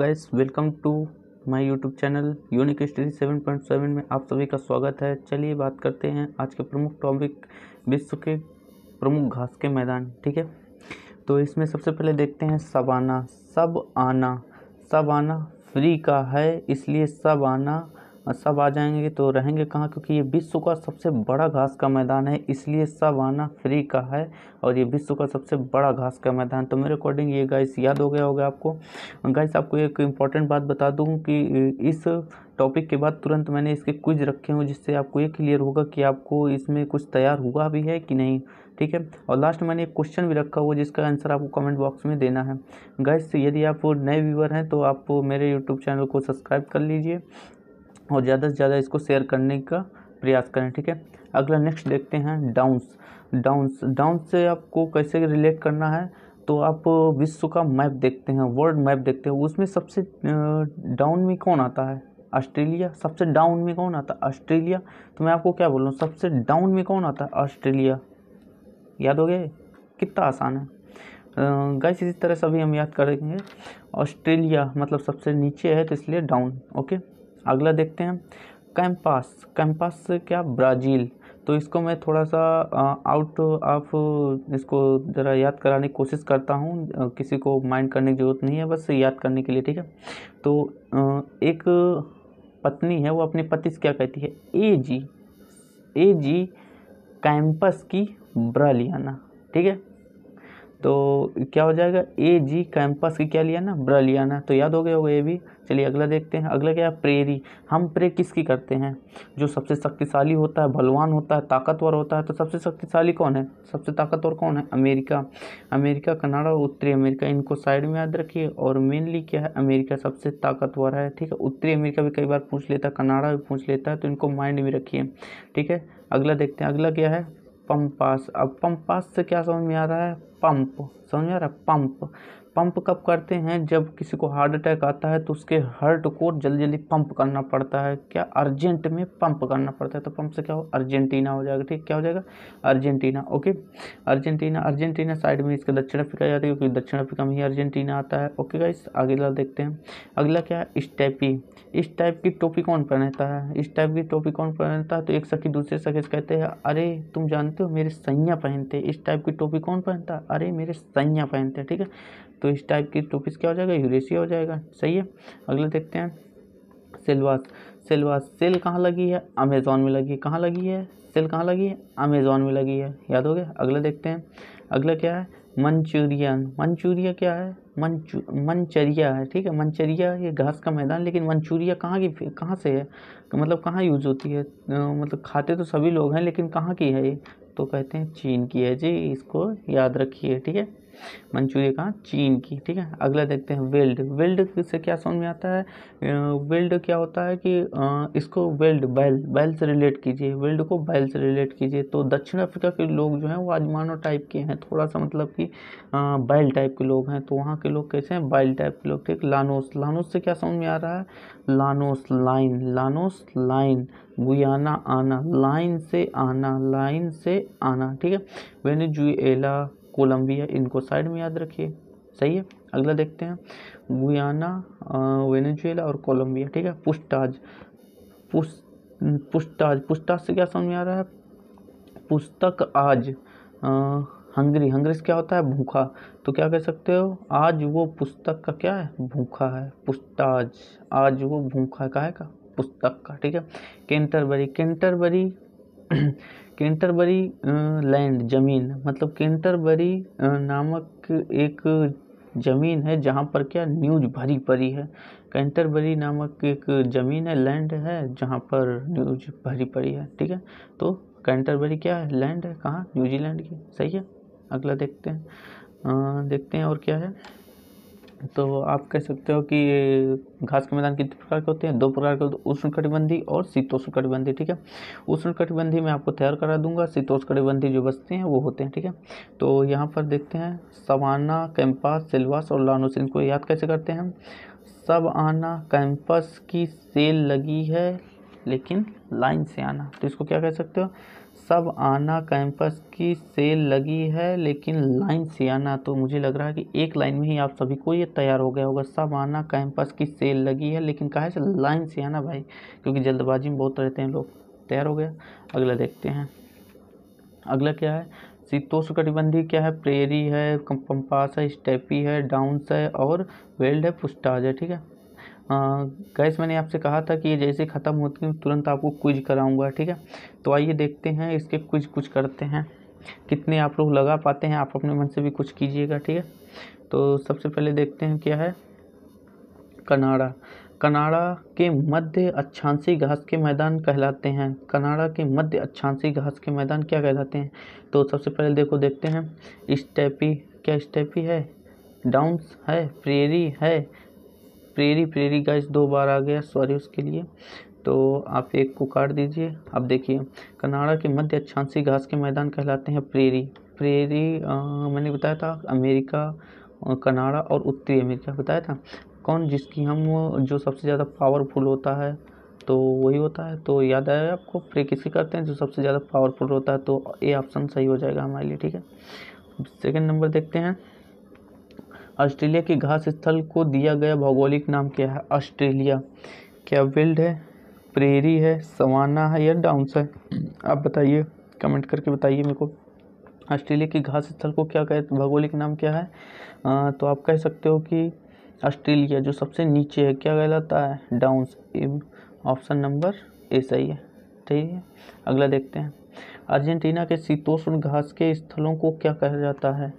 Guys welcome to my YouTube channel unique study 7.7 में आप सभी का स्वागत है चलिए बात करते हैं आज के प्रमुख टॉपिक विश्व के प्रमुख घास के मैदान ठीक है तो इसमें सबसे पहले देखते हैं सबाना सब आना सब आना फ्री का है इसलिए सब आना सब आ जाएंगे तो रहेंगे कहाँ क्योंकि ये विश्व का सबसे बड़ा घास का मैदान है इसलिए सब आना फ्री का है और ये विश्व का सबसे बड़ा घास का मैदान तो मेरे अकॉर्डिंग ये गाइस याद हो गया होगा आपको गाइस आपको एक इम्पॉर्टेंट बात बता दूँ कि इस टॉपिक के बाद तुरंत मैंने इसके क्विज रखे हों जिससे आपको ये क्लियर होगा कि आपको इसमें कुछ तैयार हुआ भी है कि नहीं ठीक है और लास्ट मैंने एक क्वेश्चन भी रखा हुआ जिसका आंसर आपको कमेंट बॉक्स में देना है गैस यदि आप नए व्यूवर हैं तो आप मेरे यूट्यूब चैनल को सब्सक्राइब कर लीजिए और ज़्यादा से ज़्यादा इसको शेयर करने का प्रयास करें ठीक है अगला नेक्स्ट देखते हैं डाउंस डाउंस डाउंस से आपको कैसे रिलेट करना है तो आप विश्व का मैप देखते हैं वर्ल्ड मैप देखते हैं उसमें सबसे डाउन में कौन आता है ऑस्ट्रेलिया सबसे डाउन में कौन आता है ऑस्ट्रेलिया तो मैं आपको क्या बोल रहा हूँ सबसे डाउन में कौन आता है ऑस्ट्रेलिया याद हो गया कितना आसान है गैस इसी तरह सभी हम याद करेंगे ऑस्ट्रेलिया मतलब सबसे नीचे है तो इसलिए डाउन ओके अगला देखते हैं कैंपास कैंपास क्या ब्राज़ील तो इसको मैं थोड़ा सा आउट ऑफ इसको ज़रा याद कराने की कोशिश करता हूँ किसी को माइंड करने की ज़रूरत नहीं है बस याद करने के लिए ठीक है तो एक पत्नी है वो अपने पति से क्या कहती है ए जी ए जी कैंपस की ब्रा लियाना ठीक है तो क्या हो जाएगा ए जी कैंपस की क्या लिया ना ब्र लिया ना तो याद हो गया होगा ये भी चलिए अगला देखते हैं अगला क्या है प्रेरी हम प्रे किसकी करते हैं जो सबसे शक्तिशाली होता है बलवान होता है ताकतवर होता है तो सबसे शक्तिशाली कौन है सबसे ताकतवर कौन है अमेरिका अमेरिका कनाडा और उत्तरी अमेरिका इनको साइड में याद रखिए और मेनली क्या है अमेरिका सबसे ताकतवर है ठीक है उत्तरी अमेरिका भी कई बार पूछ लेता है कनाडा भी पूछ लेता है तो इनको माइंड में रखिए ठीक है अगला देखते हैं अगला क्या है पंपास अब पंपास से क्या समझ में आ रहा है पंप समझ में आ रहा है पंप पंप कब करते हैं जब किसी को हार्ट अटैक आता है तो उसके हार्ट को जल्दी जल्दी पंप करना पड़ता है क्या अर्जेंट में पंप करना पड़ता है तो पंप से क्या हो अर्जेंटीना हो जाएगा ठीक क्या हो जाएगा Argentina okay Argentina Argentina side में इसका दक्षिण अफ्रीका जाती है क्योंकि दक्षिण अफ्रीका में ही अर्जेंटीना आता है ओके गाइस अगला देखते हैं अगला क्या है इस टाइप की इस टाइप की टोपी कौन पहनता है इस टाइप की टोपी कौन पहनता है तो एक सखी दूसरे सखी से कहते हैं अरे तुम जानते हो मेरे सैया पहनते इस टाइप की टोपी कौन पहनता है अरे मेरे सैया पहनते हैं ठीक है तो इस टाइप की टोपिस क्या हो जाएगा यूरेशिया हो जाएगा सही है अगले देखते हैं सिलवास सिलवास सेल कहाँ लगी है अमेज़ॉन में लगी है कहाँ लगी है सेल कहाँ लगी है अमेज़ॉन में लगी है याद हो गया अगला देखते हैं अगला क्या है मंचूरियन मंचूरिया क्या है मंचू मंचरिया है ठीक है मंचरिया ये घास का मैदान लेकिन मंचूरिया कहाँ की कहाँ से है तो मतलब कहाँ यूज़ होती है मतलब खाते तो सभी लोग हैं लेकिन कहाँ की है ये तो कहते हैं चीन की है जी इसको याद रखिए ठीक है मंचूरिया कहाँ चीन की ठीक है अगला देखते हैं वेल्ड वेल्ड से क्या समझ में आता है वेल्ड क्या होता है कि इसको वेल्ड बैल बैल से रिलेट कीजिए वेल्ड को बैल से रिलेट कीजिए तो दक्षिण अफ्रीका के लोग जो हैं वो आजमानो टाइप के हैं थोड़ा सा मतलब कि बैल टाइप के लोग हैं तो वहाँ के लोग कैसे हैं बैल टाइप के लोग ठीक लानोस लानोस से क्या समझ में आ रहा है llanos line llanos line Guyana आना लाइन से आना लाइन से आना ठीक है वेनेजुएला कोलम भी है इनको साइड में याद रखिए सही है अगला देखते हैं गुयाना वेनेजुएला और कोलम्बिया ठीक है पुस्टाज पुस्ट पुस्ताज पुस्ताज से क्या समझ में आ रहा है पुस्तक आज हंगरी हंगरी से क्या होता है भूखा तो क्या कह सकते हो आज वो पुस्तक का क्या है भूखा है पुस्ताज आज वो भूखा का है का पुस्तक का ठीक है केंटरबरी केंटरबरी कैंटरबरी लैंड ज़मीन मतलब कैंटरबरी नामक एक ज़मीन है जहाँ पर क्या न्यूज भरी पड़ी है कैंटरबरी नामक एक ज़मीन है लैंड है जहाँ पर न्यूज भरी पड़ी है ठीक है तो कैंटरबरी क्या है लैंड है कहाँ न्यूजीलैंड की सही है अगला देखते हैं देखते हैं और क्या है तो आप कह सकते हो कि घास के मैदान कितने प्रकार के होते हैं दो प्रकार के होते हैं कटिबंधी और कटिबंधी ठीक है उष्ण कटिबंधी मैं आपको तैयार करा दूंगा कटिबंधी जो बचते हैं वो होते हैं ठीक है तो यहाँ पर देखते हैं सवाना कैंपास सिलवास और लानोस इनको याद कैसे करते हैं सब आना कैंपस की सेल लगी है लेकिन लाइन से आना तो इसको क्या कह सकते हो सब आना कैंपस की सेल लगी है लेकिन लाइन से आना तो मुझे लग रहा है कि एक लाइन में ही आप सभी को ये तैयार हो गया होगा सब आना कैंपस की सेल लगी है लेकिन कहा से लाइन से आना भाई क्योंकि जल्दबाजी में बहुत रहते हैं लोग तैयार हो गया अगला देखते हैं अगला क्या है शीतोष कटिबंधी क्या है प्रेरी है पंपास है स्टेपी है डाउन्स है और वेल्ड है पुस्टाज है ठीक है गैस मैंने आपसे कहा था कि ये जैसे ख़त्म होती है तुरंत आपको क्विज कराऊंगा ठीक है तो आइए देखते हैं इसके क्विज कुछ करते हैं कितने आप लोग लगा पाते हैं आप अपने मन से भी कुछ कीजिएगा ठीक है तो सबसे पहले देखते हैं क्या है कनाडा कनाडा के मध्य अच्छांसी घास के मैदान कहलाते हैं कनाडा के मध्य अच्छांसी घास के मैदान क्या कहलाते हैं तो सबसे पहले देखो देखते हैं स्टेपी क्या स्टेपी है डाउंस है प्रेरी है प्रेरी प्रेरी गाइस दो बार आ गया सॉरी उसके लिए तो आप एक को काट दीजिए अब देखिए कनाडा के मध्य अच्छांसी घास के मैदान कहलाते हैं प्रेरी प्रेरी आ, मैंने बताया था अमेरिका कनाडा और उत्तरी अमेरिका बताया था कौन जिसकी हम जो सबसे ज़्यादा पावरफुल होता है तो वही होता है तो याद आया आपको प्रे किसी करते हैं जो सबसे ज़्यादा पावरफुल होता है तो ए ऑप्शन सही हो जाएगा हमारे लिए ठीक है सेकेंड नंबर देखते हैं ऑस्ट्रेलिया के घास स्थल को दिया गया भौगोलिक नाम क्या है ऑस्ट्रेलिया क्या विल्ड है प्रेरी है सवाना है या डाउंस है आप बताइए कमेंट करके बताइए मेरे को ऑस्ट्रेलिया के घास स्थल को क्या कह भौगोलिक नाम क्या है आ, तो आप कह सकते हो कि ऑस्ट्रेलिया जो सबसे नीचे है क्या कहलाता है डाउंस ऑप्शन नंबर ए सही है ठीक है अगला देखते हैं अर्जेंटीना के शीतोष्ण घास के स्थलों को क्या कहा जाता है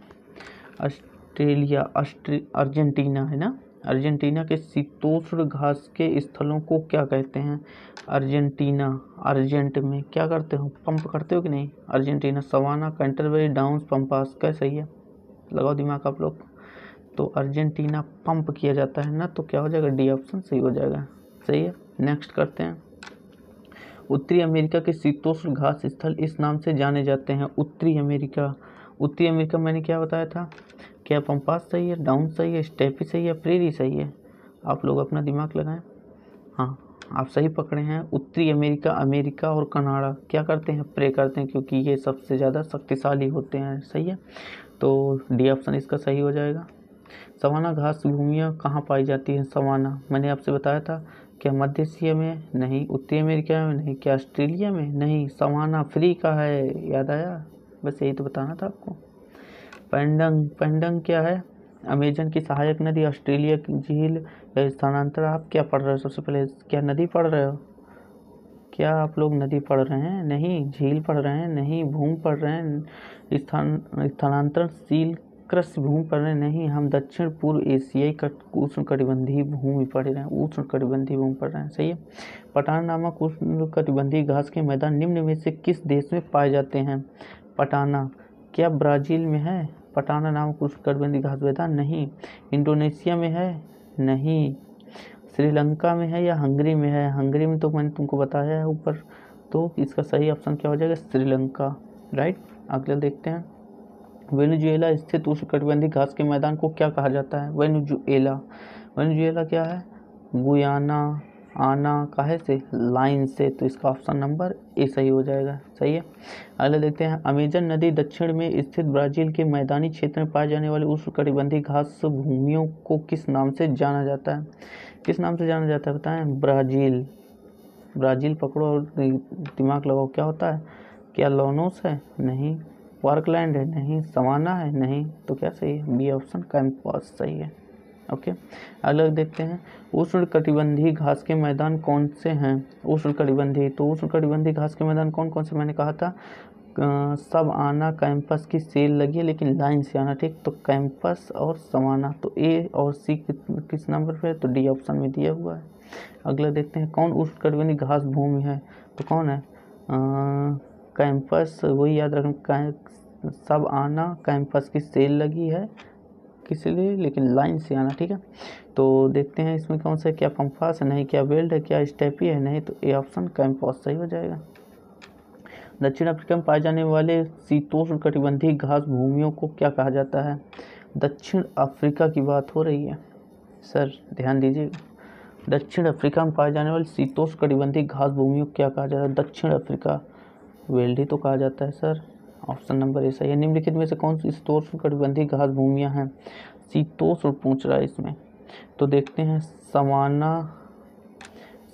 ऑस्ट्रेलिया अर्जेंटीना है ना अर्जेंटीना के शीतोष्ण घास के स्थलों को क्या कहते हैं अर्जेंटीना अर्जेंट में क्या करते हो पंप करते हो कि नहीं Argentina savannah Canterbury Downs pampas क्या सही है लगाओ दिमाग आप लोग तो अर्जेंटीना पंप किया जाता है ना तो क्या हो जाएगा डी ऑप्शन सही हो जाएगा सही है नेक्स्ट करते हैं उत्तरी अमेरिका के शीतोष्ण घास स्थल इस नाम से जाने जाते हैं उत्तरी अमेरिका उत्तरी अमेरिका मैंने क्या बताया था क्या पंपास सही है डाउन सही है स्टेप ही सही है प्रेरी सही है आप लोग अपना दिमाग लगाएं हाँ आप सही पकड़े हैं उत्तरी अमेरिका अमेरिका और कनाडा क्या करते हैं प्रे करते हैं क्योंकि ये सबसे ज़्यादा शक्तिशाली होते हैं सही है तो डी ऑप्शन इसका सही हो जाएगा सवाना घास भूमियाँ कहाँ पाई जाती हैं सवाना मैंने आपसे बताया था क्या मध्य एशिया में नहीं उत्तरी अमेरिका में नहीं क्या ऑस्ट्रेलिया में नहीं सवाना अफ्रीका है याद आया बस यही तो बताना था आपको पेंडंग पैंडंग क्या है अमेजन की सहायक नदी ऑस्ट्रेलिया की झील स्थानांतरण आप क्या पढ़ रहे हो सबसे पहले क्या नदी पढ़ रहे हो क्या आप लोग नदी पढ़ रहे हैं नहीं झील पढ़ रहे हैं नहीं भूमि पढ़ रहे हैं स्थान स्थानांतरणशील कृषि भूमि पढ़ रहे हैं नहीं हम दक्षिण पूर्व एशियाई उष्ण कटिबंधीय भूमि पढ़ रहे हैं उष्ण कटिबंधीय भूमि पढ़ रहे हैं सही है पठान नामक उष्ण कटिबंधीय घास के मैदान निम्न में से किस देश में पाए जाते हैं पटाना क्या ब्राज़ील में है पटाना नामक पुष्प कटिबंधीय घासवेदा नहीं इंडोनेशिया में है नहीं श्रीलंका में है या हंगरी में है हंगरी में तो मैंने तुमको बताया है ऊपर तो इसका सही ऑप्शन क्या हो जाएगा श्रीलंका राइट अगला देखते हैं वेनुजुएला स्थित उष्णकटिबंधीय घास के मैदान को क्या कहा जाता है वेनुजुएला वेनुजुएला क्या है गुयाना आना काहे से लाइन से तो इसका ऑप्शन नंबर ए सही हो जाएगा सही है अगले देखते हैं अमेजन नदी दक्षिण में स्थित ब्राज़ील के मैदानी क्षेत्र में पाए जाने वाले उष्णकटिबंधीय घास भूमियों को किस नाम से जाना जाता है किस नाम से जाना जाता है बताएं ब्राज़ील ब्राज़ील पकड़ो और दिमाग लगाओ क्या होता है क्या लोनोस है नहीं पार्कलैंड है नहीं सवाना है नहीं तो क्या सही है बी ऑप्शन कैंपॉस सही है ओके अलग देखते हैं उष्ण कटिबंधी घास के मैदान कौन से हैं उष्ण कटिबंधी तो उष्ण कटिबंधी घास के मैदान कौन कौन से मैंने कहा था सब आना कैंपस की सेल लगी है लेकिन लाइन से आना ठीक तो कैंपस और समाना तो ए और सी किस नंबर पे है तो डी ऑप्शन में दिया हुआ है अगला देखते हैं कौन उष्ण कटिबंधी घास भूमि है तो कौन है कैंपस वही याद रखना सब आना कैंपस की सेल लगी है किस लिए लेकिन लाइन से आना ठीक है तो देखते हैं इसमें कौन सा क्या कंपास है नहीं क्या वेल्ड है क्या स्टेपी है नहीं तो ए ऑप्शन कैंपॉस सही हो जाएगा दक्षिण अफ्रीका में पाए जाने वाले शीतोष्ण कटिबंधीय घास भूमियों को क्या कहा जाता है दक्षिण अफ्रीका की बात हो रही है सर ध्यान दीजिएगा दक्षिण अफ्रीका में पाए जाने वाले शीतोष्ण कटिबंधीय घास भूमियों को क्या कहा जाता है दक्षिण अफ्रीका वेल्ड ही तो कहा जाता है सर ऑप्शन नंबर ए सही है निम्नलिखित में से कौन सी शीतोष्ण कटिबंधी घास भूमियाँ हैं शीतोष्ण पूछ रहा है इसमें तो देखते हैं सवाना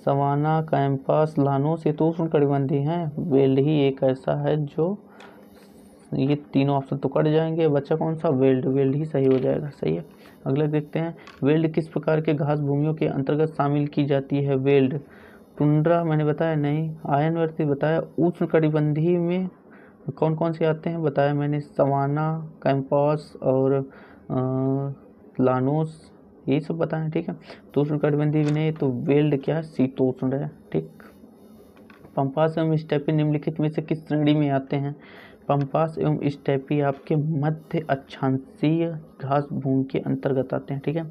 सवाना कैंपास लानो शीतोष्ण कटिबंधी हैं वेल्ड ही एक ऐसा है जो ये तीनों ऑप्शन तो कट जाएंगे बच्चा कौन सा वेल्ड वेल्ड ही सही हो जाएगा सही है अगला देखते हैं वेल्ड किस प्रकार के घास भूमियों के अंतर्गत शामिल की जाती है वेल्ड टुंड्रा मैंने बताया नहीं आयनवर्ती बताया उष्ण कटिबंधी में कौन कौन से आते हैं बताया मैंने सवाना कैम्पॉस और लानोस ये सब बताया ठीक है तो उष्णकटिबंधीय विनय तो वेल्ड क्या शीतोष्ण है ठीक पंपास एवं स्टेपिन निम्नलिखित में से किस श्रेणी में आते हैं पम्पास एवं स्टेपी आपके मध्य अक्षांशीय घास भूमि के अंतर्गत आते हैं ठीक है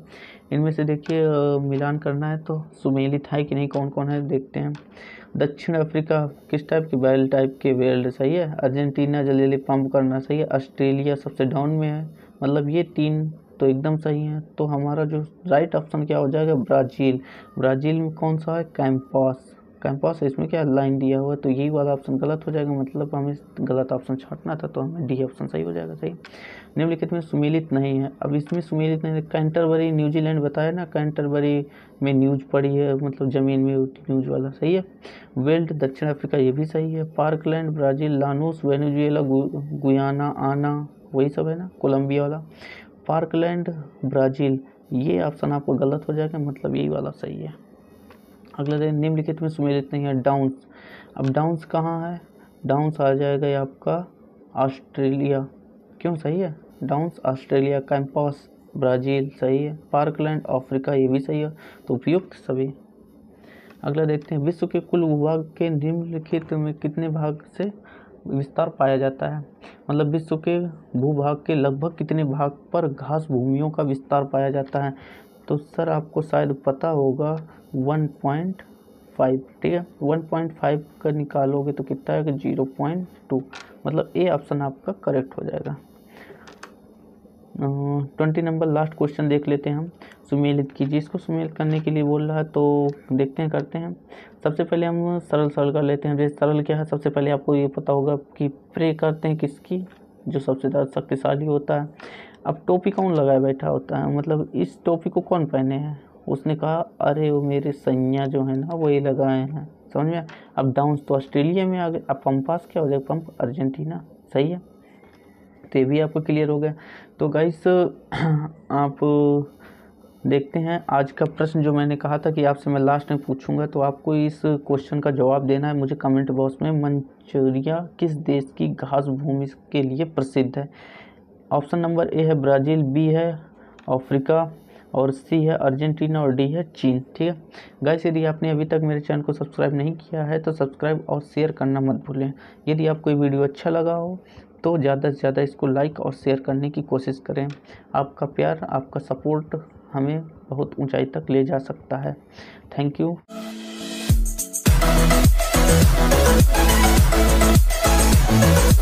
इनमें से देखिए मिलान करना है तो सुमेलित है कि नहीं कौन कौन है देखते हैं दक्षिण अफ्रीका किस टाइप के बैल टाइप के वेल्ड सही है अर्जेंटीना जल्दी पंप करना सही है ऑस्ट्रेलिया सबसे डाउन में है मतलब ये तीन तो एकदम सही है तो हमारा जो राइट ऑप्शन क्या हो जाएगा ब्राज़ील ब्राज़ील में कौन सा है कैंपास कैंपस है इसमें क्या लाइन दिया हुआ है तो यही वाला ऑप्शन गलत हो जाएगा मतलब हमें गलत ऑप्शन छाटना था तो हमें डी ऑप्शन सही हो जाएगा सही निम्नलिखित में सुमेलित नहीं है अब इसमें सुमेलित नहीं कैंटरबरी न्यूजीलैंड बताया ना कैंटरबरी में न्यूज पड़ी है मतलब ज़मीन में न्यूज वाला सही है वेल्ड दक्षिण अफ्रीका ये भी सही है parkland Brazil llanos Venezuela Guyana आना वही सब है ना कोलम्बिया वाला पार्कलैंड ब्राज़ील ये ऑप्शन आपको गलत हो जाएगा मतलब यही वाला सही है अगला देखें निम्नलिखित में सुमेलित लेते हैं डाउंस अब डाउंस कहाँ है डाउंस आ जाएगा ये आपका ऑस्ट्रेलिया क्यों सही है डाउंस ऑस्ट्रेलिया कैंपस ब्राज़ील सही है पार्कलैंड अफ्रीका ये भी सही है तो उपयुक्त सभी अगला देखते हैं विश्व के कुल भूभाग के निम्नलिखित में कितने भाग से विस्तार पाया जाता है मतलब विश्व के भूभाग के लगभग कितने भाग पर घास भूमियों का विस्तार पाया जाता है तो सर आपको शायद पता होगा वन पॉइंट फाइव ठीक है वन पॉइंट फाइव का निकालोगे तो कितना आएगा जीरो पॉइंट टू मतलब ए ऑप्शन आपका करेक्ट हो जाएगा um, twenty number last question देख लेते हैं हम सुमेलित कीजिए इसको सुमेलित करने के लिए बोल रहा है तो देखते हैं करते हैं सबसे पहले हम सरल सरल कर लेते हैं जैसे सरल क्या है सबसे पहले आपको ये पता होगा कि प्रे करते हैं किसकी जो सबसे ज़्यादा शक्तिशाली होता है अब टोपी कौन लगाए बैठा होता है मतलब इस टोपी को कौन पहने हैं उसने कहा अरे वो मेरे सैया जो है ना वही लगाए हैं समझ में अब डाउन तो ऑस्ट्रेलिया में आ गए अब पंपास क्या हो जाएगा पंप अर्जेंटीना सही है तो ये भी आपको क्लियर हो गया तो गाइस आप देखते हैं आज का प्रश्न जो मैंने कहा था कि आपसे मैं लास्ट में पूछूंगा तो आपको इस क्वेश्चन का जवाब देना है मुझे कमेंट बॉक्स में मंचूरिया किस देश की घास भूमि के लिए प्रसिद्ध है ऑप्शन नंबर ए है ब्राज़ील बी है अफ्रीका और सी है अर्जेंटीना और डी है चीन ठीक है गाइस यदि आपने अभी तक मेरे चैनल को सब्सक्राइब नहीं किया है तो सब्सक्राइब और शेयर करना मत भूलें यदि आपको वीडियो अच्छा लगा हो तो ज़्यादा से ज़्यादा इसको लाइक और शेयर करने की कोशिश करें आपका प्यार आपका सपोर्ट हमें बहुत ऊँचाई तक ले जा सकता है thank you We'll be right back.